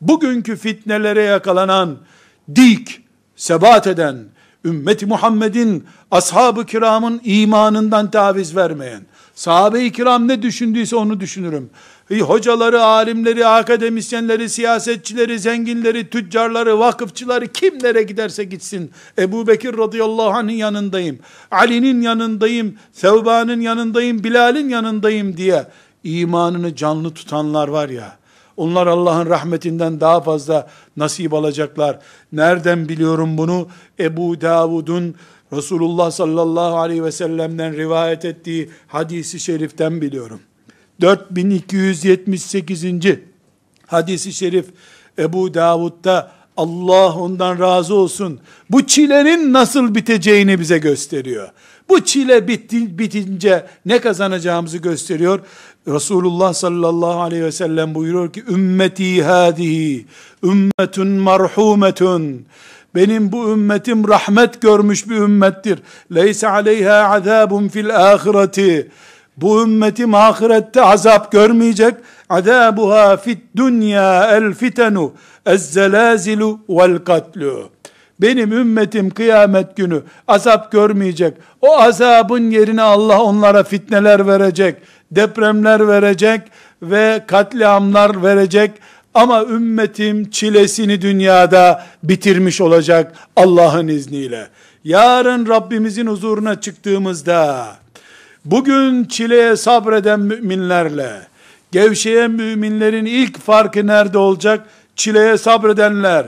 bugünkü fitnelere yakalanan, dik, sebat eden, ümmeti Muhammed'in, ashab-ı kiramın imanından taviz vermeyen, sahabe-i kiram ne düşündüyse onu düşünürüm. Hocaları, alimleri, akademisyenleri, siyasetçileri, zenginleri, tüccarları, vakıfçıları kimlere giderse gitsin. Ebu Bekir radıyallahu anh'ın yanındayım, Ali'nin yanındayım, Sevba'nın yanındayım, Bilal'in yanındayım diye imanını canlı tutanlar var ya, onlar Allah'ın rahmetinden daha fazla nasip alacaklar. Nereden biliyorum bunu? Ebu Davud'un Resulullah sallallahu aleyhi ve sellem'den rivayet ettiği hadisi şeriften biliyorum. 4278. hadisi şerif Ebu Davud'da Allah ondan razı olsun. Bu çilenin nasıl biteceğini bize gösteriyor. Bu çile bitti, bitince ne kazanacağımızı gösteriyor. Resulullah sallallahu aleyhi ve sellem buyuruyor ki ümmeti hadihi ümmetun marhumetun benim bu ümmetim rahmet görmüş bir ümmettir. Leysa aleyha azabun fil ahireti bu ümmetim ahirette azap görmeyecek. Azabuha fit dünya el fitenu ez zelazilu vel katlu. Benim ümmetim kıyamet günü azap görmeyecek. O azabın yerine Allah onlara fitneler verecek, depremler verecek ve katliamlar verecek. Ama ümmetim çilesini dünyada bitirmiş olacak Allah'ın izniyle. Yarın Rabbimizin huzuruna çıktığımızda Bugün çileye sabreden müminlerle gevşeyen müminlerin ilk farkı nerede olacak? Çileye sabredenler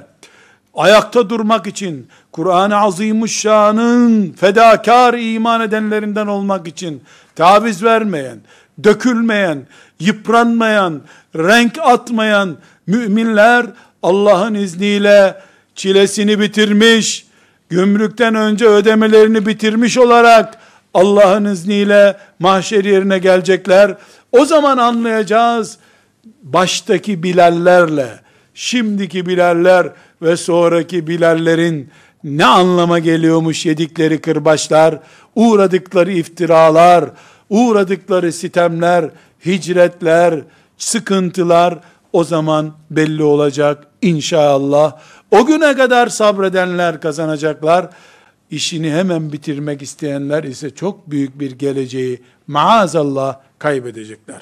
ayakta durmak için Kur'an-ı Azimuşşan'ın fedakar iman edenlerinden olmak için taviz vermeyen, dökülmeyen, yıpranmayan, renk atmayan müminler Allah'ın izniyle çilesini bitirmiş, gümrükten önce ödemelerini bitirmiş olarak Allah'ın izniyle mahşer yerine gelecekler. O zaman anlayacağız baştaki Bilallerle, şimdiki Bilaller ve sonraki Bilallerin ne anlama geliyormuş yedikleri kırbaçlar, uğradıkları iftiralar, uğradıkları sitemler, hicretler, sıkıntılar o zaman belli olacak inşallah. O güne kadar sabredenler kazanacaklar işini hemen bitirmek isteyenler ise çok büyük bir geleceği maazallah kaybedecekler.